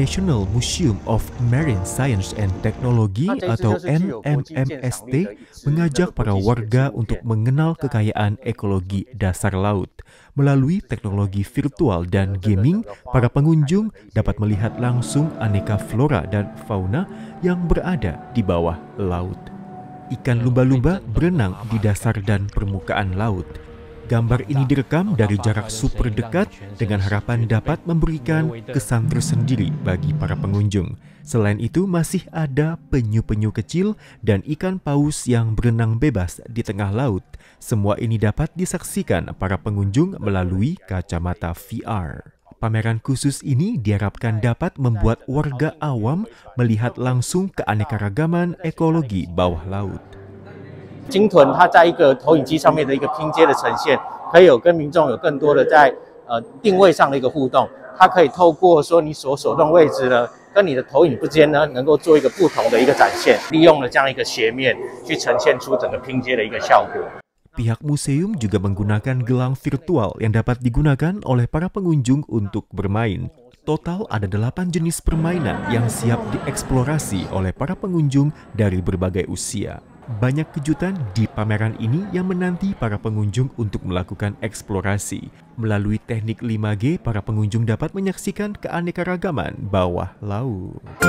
National Museum of Marine Science and Technology atau NMMST mengajak para warga untuk mengenal kekayaan ekologi dasar laut. Melalui teknologi virtual dan gaming, para pengunjung dapat melihat langsung aneka flora dan fauna yang berada di bawah laut. Ikan lumba-lumba berenang di dasar dan permukaan laut Gambar ini direkam dari jarak super dekat dengan harapan dapat memberikan kesan tersendiri bagi para pengunjung. Selain itu, masih ada penyu-penyu kecil dan ikan paus yang berenang bebas di tengah laut. Semua ini dapat disaksikan para pengunjung melalui kacamata VR pameran khusus ini diharapkan dapat membuat warga awam melihat langsung keanekaragaman ekologi bawah laut. 鲸豚它在一个投影机上面的一个拼接的呈现，可以有跟民众有更多的在呃定位上的一个互动。它可以透过说你所手动位置呢，跟你的投影之间呢，能够做一个不同的一个展现，利用了这样一个斜面去呈现出整个拼接的一个效果。Pihak museum juga menggunakan gelang virtual yang dapat digunakan oleh para pengunjung untuk bermain. Total ada delapan jenis permainan yang siap dieksplorasi oleh para pengunjung dari berbagai usia. Banyak kejutan di pameran ini yang menanti para pengunjung untuk melakukan eksplorasi. Melalui teknik 5G, para pengunjung dapat menyaksikan keanekaragaman bawah laut.